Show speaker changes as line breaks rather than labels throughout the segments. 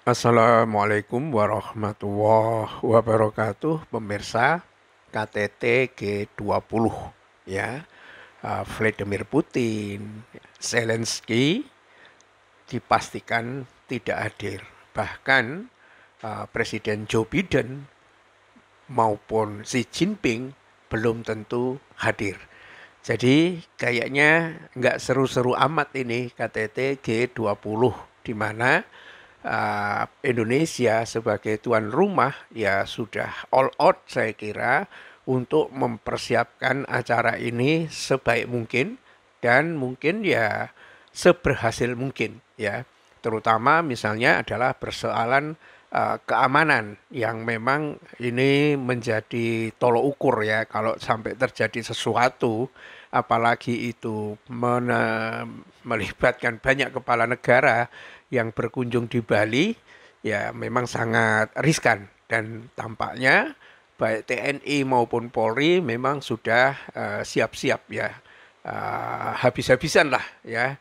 Assalamualaikum warahmatullahi wabarakatuh pemirsa KTT G20 ya ah, Vladimir Putin Zelensky dipastikan tidak hadir bahkan ah, Presiden Joe Biden maupun Xi Jinping belum tentu hadir. Jadi kayaknya nggak seru-seru amat ini KTT G20 di mana Ah, Indonesia sebagai tuan rumah ya sudah all out saya kira untuk mempersiapkan acara ini sebaik mungkin dan mungkin ya seberhasil mungkin ya terutama misalnya adalah persoalan Eh, keamanan yang memang ini menjadi tolok ukur ya kalau sampai terjadi sesuatu apalagi itu mena- melibatkan banyak kepala negara yang berkunjung di Bali ya memang sangat riskan dan tampaknya baik TNI maupun Polri memang sudah eh, siap-siap ya uh, habis-habisan lah ya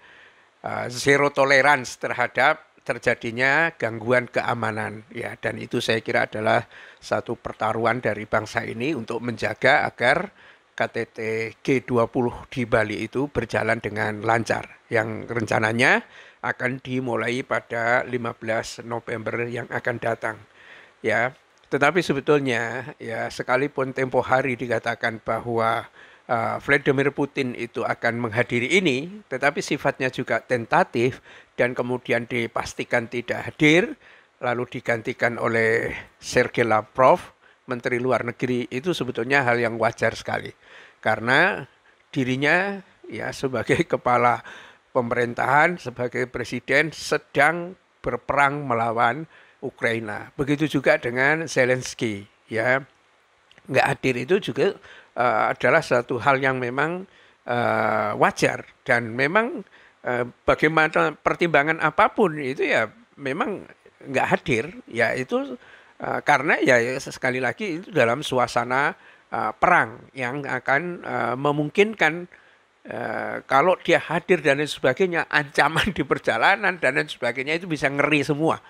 uh, zero tolerance terhadap terjadinya gangguan keamanan ya dan itu saya kira adalah satu pertaruhan dari bangsa ini untuk menjaga agar KTT G20 di Bali itu berjalan dengan lancar yang rencananya akan dimulai pada 15 November yang akan datang ya tetapi sebetulnya ya sekalipun tempo hari dikatakan bahwa eh, Vladimir Putin itu akan menghadiri ini, tetapi sifatnya juga tentatif dan kemudian dipastikan tidak hadir, lalu digantikan oleh Sergei Lavrov, Menteri Luar Negeri, itu sebetulnya hal yang wajar sekali. Karena dirinya ya sebagai kepala pemerintahan, sebagai presiden sedang berperang melawan Ukraina. Begitu juga dengan Zelensky, ya. Nggak hadir itu juga uh, adalah satu hal yang memang uh, wajar dan memang Eh, bagaimana pertimbangan apapun itu ya memang nggak hadir ya itu uh, karena ya sekali lagi itu dalam suasana uh, perang yang akan uh, memungkinkan uh, kalau dia hadir dan lain sebagainya ancaman di perjalanan dan lain sebagainya itu bisa ngeri semua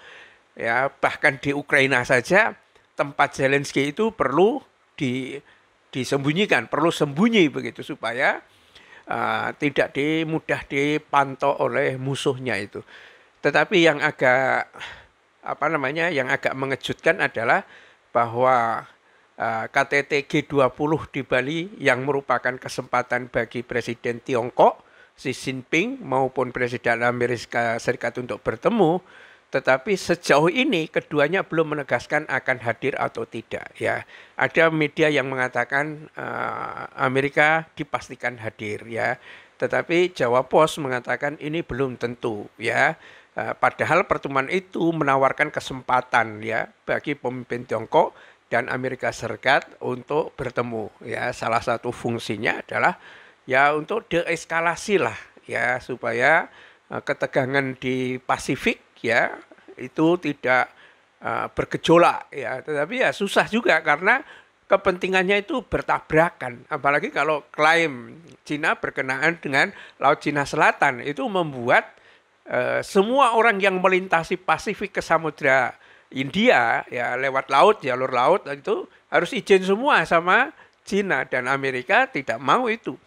ya bahkan di Ukraina saja tempat Zelensky itu perlu di disembunyikan perlu sembunyi begitu supaya uh, tidak di, mudah dipantau oleh musuhnya itu. Tetapi yang agak apa namanya yang agak mengejutkan adalah bahwa uh, KTT G20 di Bali yang merupakan kesempatan bagi Presiden Tiongkok Xi Jinping maupun Presiden Amerika Serikat untuk bertemu tetapi sejauh ini keduanya belum menegaskan akan hadir atau tidak. Ya, ada media yang mengatakan uh, Amerika dipastikan hadir. Ya, tetapi Jawa Pos mengatakan ini belum tentu. Ya, uh, padahal pertemuan itu menawarkan kesempatan ya bagi pemimpin Tiongkok dan Amerika Serikat untuk bertemu. Ya, salah satu fungsinya adalah ya untuk deeskalasi lah ya supaya eh, ketegangan di Pasifik ya itu tidak uh, bergejolak ya tetapi ya susah juga karena kepentingannya itu bertabrakan apalagi kalau klaim Cina berkenaan dengan laut Cina Selatan itu membuat uh, semua orang yang melintasi Pasifik ke Samudra India ya lewat laut jalur laut itu harus izin semua sama Cina dan Amerika tidak mau itu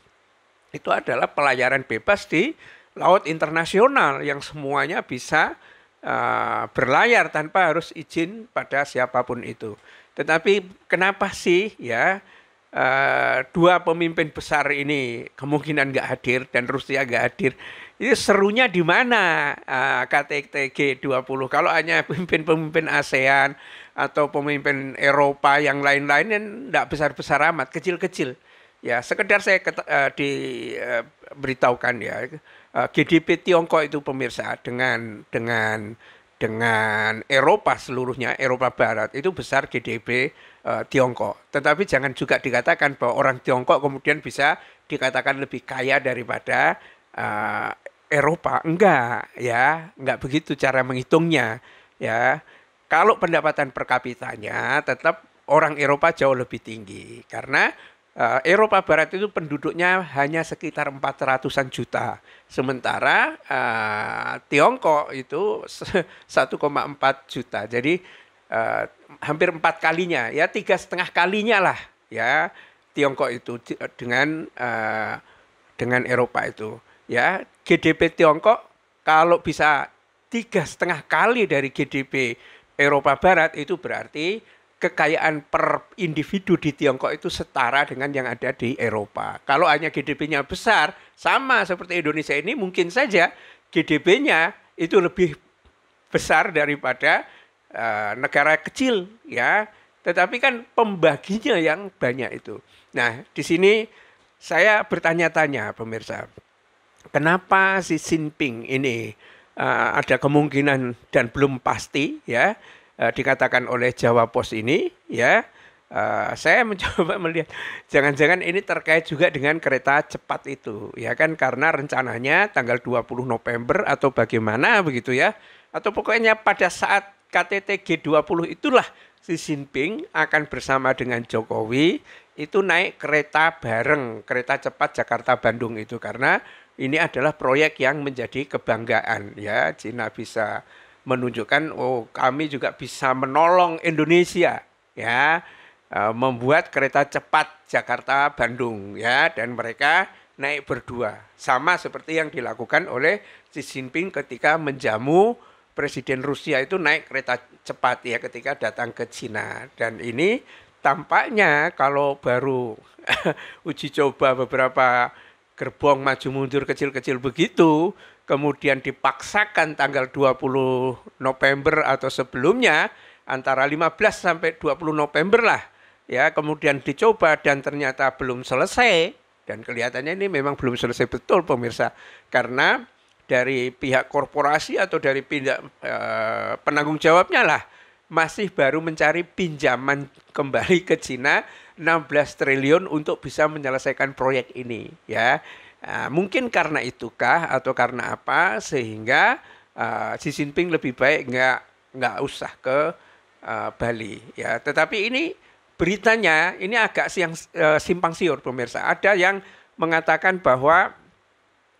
itu adalah pelayaran bebas di laut internasional yang semuanya bisa Eh, berlayar tanpa harus izin pada siapapun itu. Tetapi kenapa sih ya uh, dua pemimpin besar ini kemungkinan nggak hadir dan Rusia nggak hadir? Ini serunya di mana uh, KTTG 20? Kalau hanya pemimpin-pemimpin ASEAN atau pemimpin Eropa yang lain-lain kan nggak besar-besar amat, kecil-kecil. Ya, sekedar saya uh, eh, diberitahukan uh, ya Eh, GDP Tiongkok itu pemirsa dengan dengan dengan Eropa seluruhnya Eropa Barat itu besar GDP uh, eh, Tiongkok. Tetapi jangan juga dikatakan bahwa orang Tiongkok kemudian bisa dikatakan lebih kaya daripada uh, Eropa. Enggak, ya, enggak begitu cara menghitungnya, ya. Kalau pendapatan per kapitanya tetap orang Eropa jauh lebih tinggi karena Uh, Eropa Barat itu penduduknya hanya sekitar 400-an juta. Sementara uh, Tiongkok itu 1,4 juta. Jadi uh, hampir empat kalinya, ya tiga setengah kalinya lah ya Tiongkok itu dengan uh, dengan Eropa itu. Ya GDP Tiongkok kalau bisa tiga setengah kali dari GDP Eropa Barat itu berarti kekayaan per individu di Tiongkok itu setara dengan yang ada di Eropa. Kalau hanya GDP-nya besar, sama seperti Indonesia ini mungkin saja GDP-nya itu lebih besar daripada uh, negara kecil ya. Tetapi kan pembaginya yang banyak itu. Nah, di sini saya bertanya-tanya pemirsa. Kenapa si Xinping ini uh, ada kemungkinan dan belum pasti ya Eh, dikatakan oleh Jawa Pos ini ya Uh, saya mencoba melihat jangan-jangan ini terkait juga dengan kereta cepat itu ya kan karena rencananya tanggal 20 November atau bagaimana begitu ya atau pokoknya pada saat KTT G20 itulah Xi Jinping akan bersama dengan Jokowi itu naik kereta bareng kereta cepat Jakarta Bandung itu karena ini adalah proyek yang menjadi kebanggaan ya Cina bisa menunjukkan oh kami juga bisa menolong Indonesia ya e, membuat kereta cepat Jakarta Bandung ya dan mereka naik berdua sama seperti yang dilakukan oleh Xi Jinping ketika menjamu Presiden Rusia itu naik kereta cepat ya ketika datang ke Cina dan ini tampaknya kalau baru uji coba beberapa gerbong maju mundur kecil-kecil begitu kemudian dipaksakan tanggal 20 November atau sebelumnya antara 15 sampai 20 November lah ya kemudian dicoba dan ternyata belum selesai dan kelihatannya ini memang belum selesai betul pemirsa karena dari pihak korporasi atau dari pihak e, penanggung jawabnya lah masih baru mencari pinjaman kembali ke Cina 16 triliun untuk bisa menyelesaikan proyek ini ya Nah, mungkin karena itukah atau karena apa sehingga uh, Xi Jinping lebih baik nggak nggak usah ke uh, Bali ya. Tetapi ini beritanya ini agak siang uh, simpang siur pemirsa. Ada yang mengatakan bahwa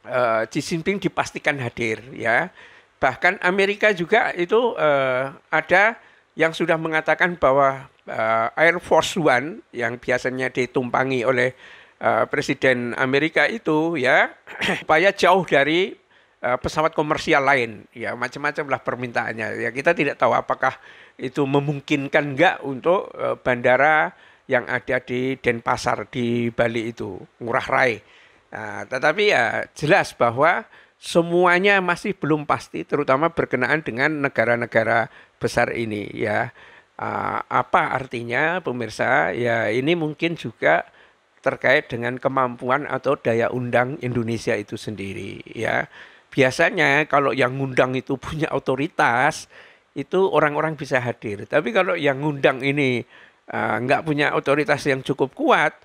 uh, Xi Jinping dipastikan hadir ya. Bahkan Amerika juga itu uh, ada yang sudah mengatakan bahwa uh, Air Force One yang biasanya ditumpangi oleh Eh, Presiden Amerika itu ya supaya jauh dari eh, pesawat komersial lain ya macam-macam lah permintaannya ya kita tidak tahu apakah itu memungkinkan enggak untuk eh, bandara yang ada di Denpasar di Bali itu Ngurah Rai nah, tetapi ya jelas bahwa semuanya masih belum pasti terutama berkenaan dengan negara-negara besar ini ya ah, apa artinya pemirsa ya ini mungkin juga terkait dengan kemampuan atau daya undang Indonesia itu sendiri ya. Biasanya kalau yang ngundang itu punya otoritas, itu orang-orang bisa hadir. Tapi kalau yang ngundang ini uh, nggak punya otoritas yang cukup kuat,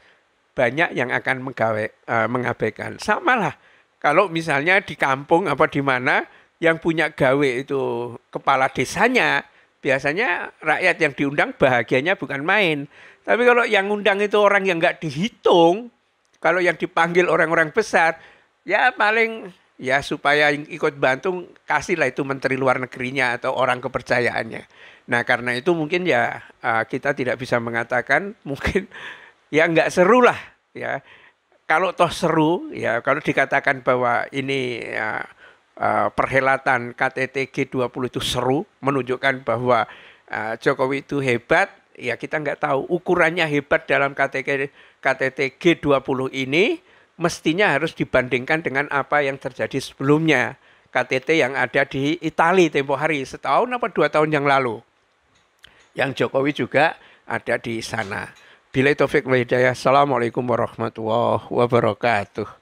banyak yang akan menggawe, uh, mengabaikan. Sama lah kalau misalnya di kampung apa di mana yang punya gawe itu kepala desanya, biasanya rakyat yang diundang bahagianya bukan main, tapi kalau yang undang itu orang yang nggak dihitung, kalau yang dipanggil orang-orang besar, ya paling ya supaya ikut bantu kasihlah itu menteri luar negerinya atau orang kepercayaannya. Nah karena itu mungkin ya eh, kita tidak bisa mengatakan mungkin ya nggak seru lah ya. Kalau toh seru ya kalau dikatakan bahwa ini ya, eh, perhelatan KTT G20 itu seru menunjukkan bahwa eh, Jokowi itu hebat ya kita nggak tahu ukurannya hebat dalam KTT, KTT G20 ini mestinya harus dibandingkan dengan apa yang terjadi sebelumnya KTT yang ada di Italia tempo hari setahun apa dua tahun yang lalu yang Jokowi juga ada di sana. Bila Taufik Assalamualaikum warahmatullahi wabarakatuh.